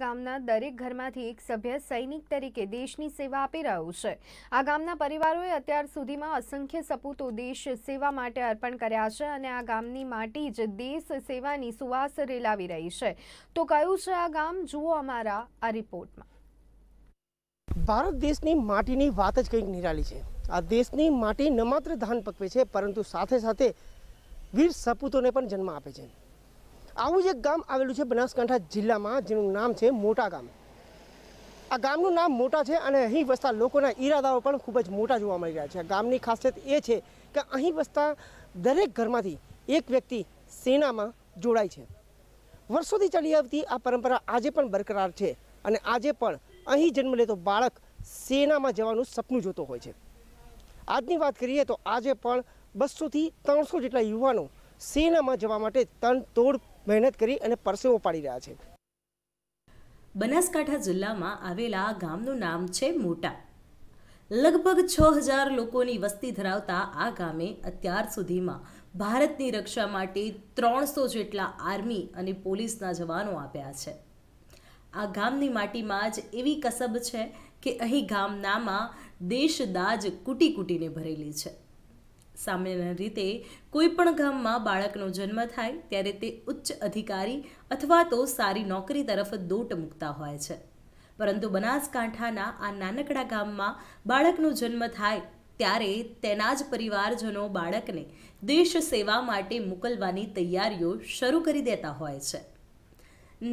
ગામના દરેક ઘરમાંથી એક સભ્ય સૈનિક તરીકે દેશની સેવા આપી રહ્યો છે આ ગામના પરિવારોએ અત્યાર સુધીમાં અસંખ્ય સપૂતો દેશ સેવા માટે અર્પણ કર્યા છે અને આ ગામની માટી જ દેશ સેવાની સુવાસ રેલાવી રહી છે તો કયું છે આ ગામ જુઓ અમારા આ રિપોર્ટમાં ભારત દેશની માટીની વાત જ કંઈક નિરાલી છે આ દેશની માટી ન માત્ર ધાન પકવે છે પરંતુ સાથે સાથે વીર સપૂતોને પણ જન્મ આપે છે આવું જ એક ગામ આવેલું છે બનાસકાંઠા જિલ્લામાં જેનું નામ છે મોટા ગામ આ ગામનું નામ મોટા છે અને અહીં વસતા લોકોના ઈરાદાઓ પણ ખૂબ જ મોટા જોવા મળી રહ્યા છે ગામની ખાસિયત એ છે કે અહીં વસતા દરેક ઘરમાંથી એક વ્યક્તિ સેનામાં જોડાય છે વર્ષોથી ચાલી આવતી આ પરંપરા આજે પણ બરકરાર છે અને આજે પણ અહીં જન્મ લેતો બાળક સેનામાં જવાનું સપનું જોતો હોય છે આજની વાત કરીએ તો આજે પણ બસોથી ત્રણસો જેટલા યુવાનો સેનામાં જવા માટે તન તોડ મહેનત કરી અને પરસેવો પાડી રહ્યા છે બનાસકાંઠા જિલ્લામાં આવેલા ગામનું નામ છે મોટા લગભગ છ હજાર લોકોની વસ્તી ધરાવતા આ ગામે અત્યાર સુધીમાં ભારતની રક્ષા માટે ત્રણસો જેટલા આર્મી અને પોલીસના જવાનો આપ્યા છે આ ગામની માટીમાં જ એવી કસબ છે કે અહીં ગામનામાં દેશદાજ કૂટી કૂટીને ભરેલી છે સામાન્ય રીતે કોઈપણ ગામમાં બાળકનો જન્મ થાય ત્યારે તે ઉચ્ચ અધિકારી અથવા તો સારી નોકરી તરફ દોટ મૂકતા હોય છે પરંતુ બનાસકાંઠાના આ નાનકડા ગામમાં બાળકનો જન્મ થાય ત્યારે તેના જ પરિવારજનો બાળકને દેશ સેવા માટે મોકલવાની તૈયારીઓ શરૂ કરી દેતા હોય છે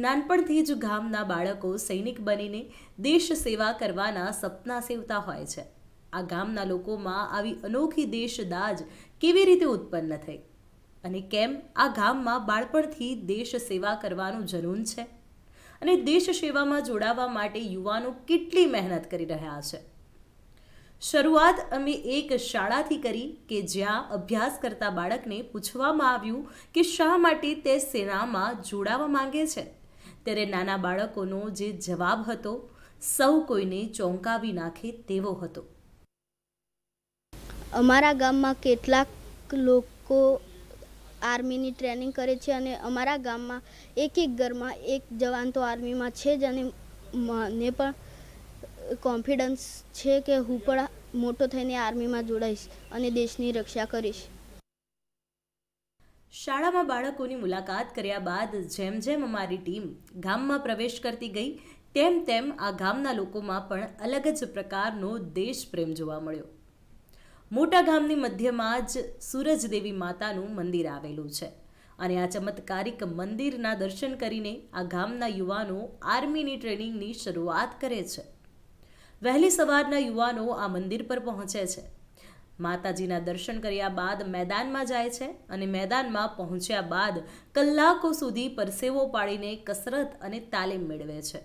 નાનપણથી જ ગામના બાળકો સૈનિક બનીને દેશ સેવા કરવાના સપના સેવતા હોય છે આ ગામના લોકોમાં આવી અનોખી દેશદાજ કેવી રીતે ઉત્પન્ન થઈ અને કેમ આ ગામમાં બાળપણથી દેશ સેવા કરવાનું જનૂન છે અને દેશ સેવામાં જોડાવા માટે યુવાનો કેટલી મહેનત કરી રહ્યા છે શરૂઆત અમે એક શાળાથી કરી કે જ્યાં અભ્યાસ કરતા બાળકને પૂછવામાં આવ્યું કે શા માટે તે સેનામાં જોડાવા માંગે છે ત્યારે નાના બાળકોનો જે જવાબ હતો સૌ કોઈને ચોંકાવી નાખે તેવો હતો અમારા ગામમાં કેટલાક લોકો આર્મીની ટ્રેનિંગ કરે છે અને અમારા ગામમાં એક એક ઘરમાં એક જવાન તો આર્મીમાં છે જ અને મને પણ કોન્ફિડન્સ છે કે હું પણ મોટો થઈને આર્મીમાં જોડાઈશ અને દેશની રક્ષા કરીશ શાળામાં બાળકોની મુલાકાત કર્યા બાદ જેમ જેમ અમારી ટીમ ગામમાં પ્રવેશ કરતી ગઈ તેમ તેમ આ ગામના લોકોમાં પણ અલગ જ પ્રકારનો દેશપ્રેમ જોવા મળ્યો મોટા ગામની મધ્યમાં જ સૂરજદેવી માતાનું મંદિર આવેલું છે અને આ ચમત્કારિક મંદિરના દર્શન કરીને આ ગામના યુવાનો આર્મીની ટ્રેનિંગની શરૂઆત કરે છે વહેલી સવારના યુવાનો આ મંદિર પર પહોંચે છે માતાજીના દર્શન કર્યા બાદ મેદાનમાં જાય છે અને મેદાનમાં પહોંચ્યા બાદ કલાકો સુધી પરસેવો પાડીને કસરત અને તાલીમ મેળવે છે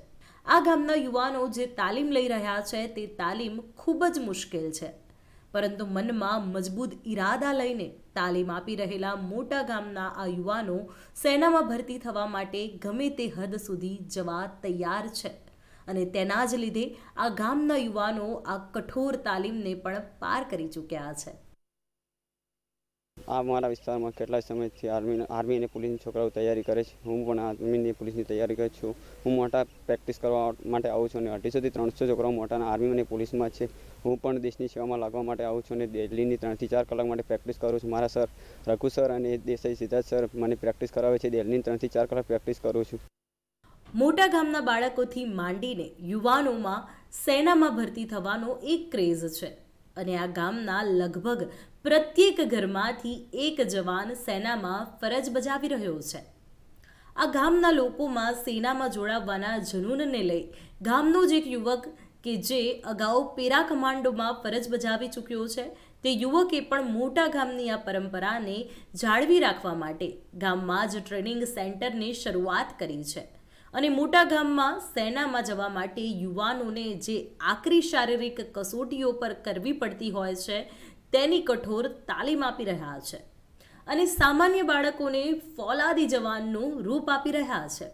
આ ગામના યુવાનો જે તાલીમ લઈ રહ્યા છે તે તાલીમ ખૂબ જ મુશ્કેલ છે પરંતુ મનમાં મજબૂત ઈરાદા લઈને તાલીમ આપી રહેલા મોટા ગામના આ યુવાનો સેનામાં ભરતી થવા માટે ગમે તે હદ સુધી જવા તૈયાર છે અને તેના જ લીધે આ ગામના યુવાનો આ કઠોર તાલીમને પણ પાર કરી ચૂક્યા છે આ મારા વિસ્તારમાં કેટલા સમયથી આર્મી આર્મી અને પોલીસની છોકરાઓ તૈયારી કરે છે હું પણ આર્મીની પોલીસની તૈયારી કરું છું હું મોટા પ્રેક્ટિસ કરવા માટે આવું છું અને અઢીસોથી ત્રણસો છોકરાઓ મોટાના આર્મી અને પોલીસમાં છે હું પણ દેશની સેવામાં લાગવા માટે આવું છું અને દિલ્હીની ત્રણથી ચાર કલાક માટે પ્રેક્ટિસ કરું છું મારા સર રઘુ સર અને દેસાઈ સિદ્ધાર્થ સર મને પ્રેક્ટિસ કરાવે છે દિલ્હીની ત્રણથી ચાર કલાક પ્રેક્ટિસ કરું છું મોટા ગામના બાળકોથી માંડીને યુવાનોમાં સેનામાં ભરતી થવાનો એક ક્રેઝ છે અને આ ગામના લગભગ પ્રત્યેક ઘરમાંથી એક જવાન સેનામાં ફરજ બજાવી રહ્યો છે આ ગામના લોકોમાં સેનામાં જોડાવવાના જનૂનને લઈ ગામનો જ એક યુવક કે જે અગાઉ પેરા કમાન્ડોમાં ફરજ બજાવી ચૂક્યો છે તે યુવકે પણ મોટા ગામની આ પરંપરાને જાળવી રાખવા માટે ગામમાં જ ટ્રેનિંગ સેન્ટરની શરૂઆત કરી છે અને મોટા ગામમાં સેનામાં જવા માટે યુવાનોને જે આકરી શારીરિક કસોટીઓ પર કરવી પડતી હોય છે તેની કઠોર તાલીમ આપી રહ્યા છે અને સામાન્ય બાળકોને ફોલાદી જવાનનું રૂપ આપી રહ્યા છે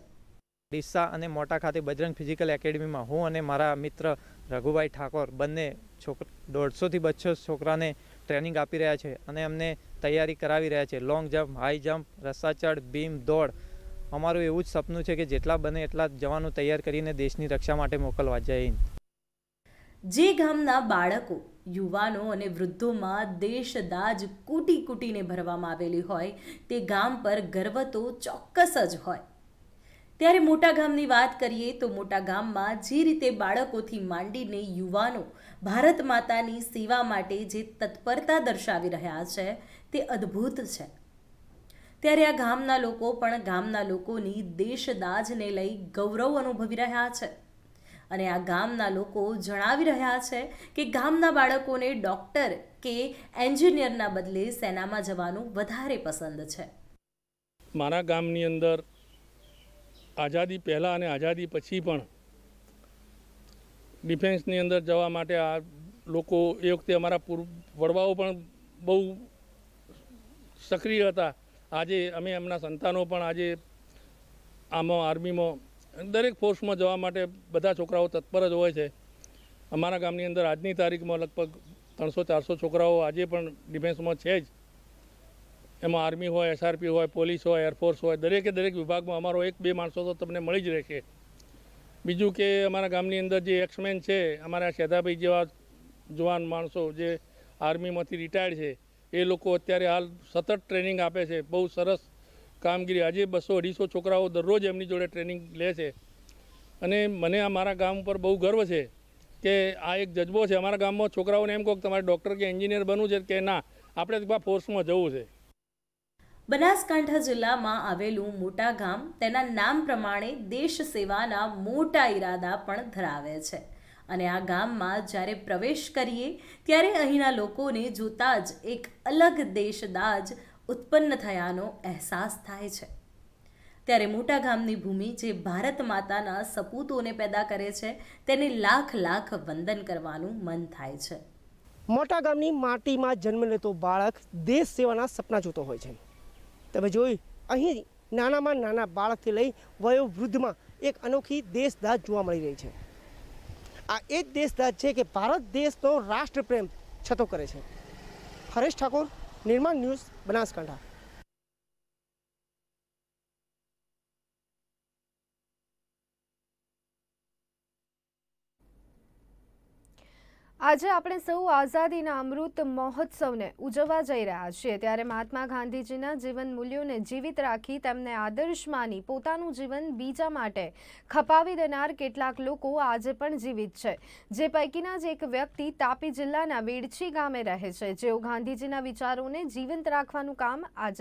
ડીસા અને મોટા ખાતે બજરંગ ફિઝિકલ એકેડમીમાં હું અને મારા મિત્ર રઘુભાઈ ઠાકોર બંને છોકરા દોઢસોથી બસો છોકરાને ટ્રેનિંગ આપી રહ્યા છે અને અમને તૈયારી કરાવી રહ્યા છે લોંગ જમ્પ હાઈ જમ્પ રસ્સાચડ બીમ દોડ અમારું એવું જ સપનું છે કે જેટલા બને એટલા જવાનો તૈયાર કરીને દેશની રક્ષા માટે મોકલવા જય જે ગામના બાળકો યુવાનો અને વૃદ્ધોમાં દેશદાજ કૂટી કૂટીને ભરવામાં આવેલી હોય તે ગામ પર ગર્વ તો ચોક્કસ જ હોય ત્યારે મોટા ગામની વાત કરીએ તો મોટા ગામમાં જે રીતે બાળકોથી માંડીને યુવાનો ભારત માતાની સેવા માટે જે તત્પરતા દર્શાવી રહ્યા છે તે અદ્ભુત છે ત્યારે આ ગામના લોકો પણ ગામના લોકોની દેશદાજને લઈ ગૌરવ અનુભવી રહ્યા છે અને આ ગામના લોકો જણાવી રહ્યા છે કે ગામના બાળકોને ડૉક્ટર કે એન્જિનિયરના બદલે સેનામાં જવાનું વધારે પસંદ છે મારા ગામની અંદર આઝાદી પહેલાં અને આઝાદી પછી પણ ડિફેન્સની અંદર જવા માટે આ લોકો એ વખતે અમારા પૂર્વ વડવાઓ પણ બહુ સક્રિય હતા આજે અમે એમના સંતાનો પણ આજે આમાં આર્મીમાં દરેક ફોર્સમાં જવા માટે બધા છોકરાઓ તત્પર જ હોય છે અમારા ગામની અંદર આજની તારીખમાં લગભગ ત્રણસો ચારસો છોકરાઓ આજે પણ ડિફેન્સમાં છે જ એમાં આર્મી હોય એસઆરપી હોય પોલીસ હોય એરફોર્સ હોય દરેકે દરેક વિભાગમાં અમારો એક બે માણસો તો તમને મળી જ રહેશે બીજું કે અમારા ગામની અંદર જે એક્સમેન છે અમારા શેધાભાઈ જેવા જુવાન માણસો જે આર્મીમાંથી રિટાયર્ડ છે એ લોકો અત્યારે હાલ સતત ટ્રેનિંગ આપે છે બહુ સરસ કામગીરી આજે બસો અઢીસો છોકરાઓ દરરોજ એમની જોડે ટ્રેનિંગ લે છે અને મને આ મારા ગામ ઉપર બહુ ગર્વ છે કે આ એક જજ્બો છે અમારા ગામમાં છોકરાઓને એમ કહો કે તમારે ડૉક્ટર કે એન્જિનિયર બનવું છે કે ના આપણે ફોર્સમાં જવું છે બનાસકાંઠા જિલ્લામાં આવેલું મોટા ગામ તેના નામ પ્રમાણે દેશ સેવાના મોટા ઈરાદા પણ ધરાવે છે અને આ ગામમાં જ્યારે પ્રવેશ કરીએ ત્યારે અહીંના લોકોને જોતા જ એક અલગ દેશદાજ ઉત્પન્ન થયાનો અહેસાસ થાય છે ત્યારે મોટા ગામની ભૂમિ જે ભારત માતાના સપૂતોને પેદા કરે છે તેને લાખ લાખ વંદન કરવાનું મન થાય છે મોટા ગામની માટીમાં જન્મ લેતો બાળક દેશ સેવાના સપના જોતો હોય છે તમે જોઈ અહીં નાનામાં નાના બાળકથી લઈ વયોવૃદ્ધમાં એક અનોખી દેશદાજ જોવા મળી રહી છે આ એ જ દેશદાજ છે કે ભારત દેશનો રાષ્ટ્રપ્રેમ છતો કરે છે હરેશ ઠાકોર નિર્માણ ન્યૂઝ બનાસકાંઠા આજે આપણે સૌ આઝાદીના અમૃત મહોત્સવને ઉજવવા જઈ રહ્યા છીએ ત્યારે મહાત્મા ગાંધીજીના જીવન મૂલ્યોને જીવિત રાખી તેમને આદર્શ માની પોતાનું જીવન બીજા માટે ખપાવી દેનાર કેટલાક લોકો આજે પણ જીવિત છે જે પૈકીના જ એક વ્યક્તિ તાપી જિલ્લાના વેડછી ગામે રહે છે જેઓ ગાંધીજીના વિચારોને જીવંત રાખવાનું કામ આજે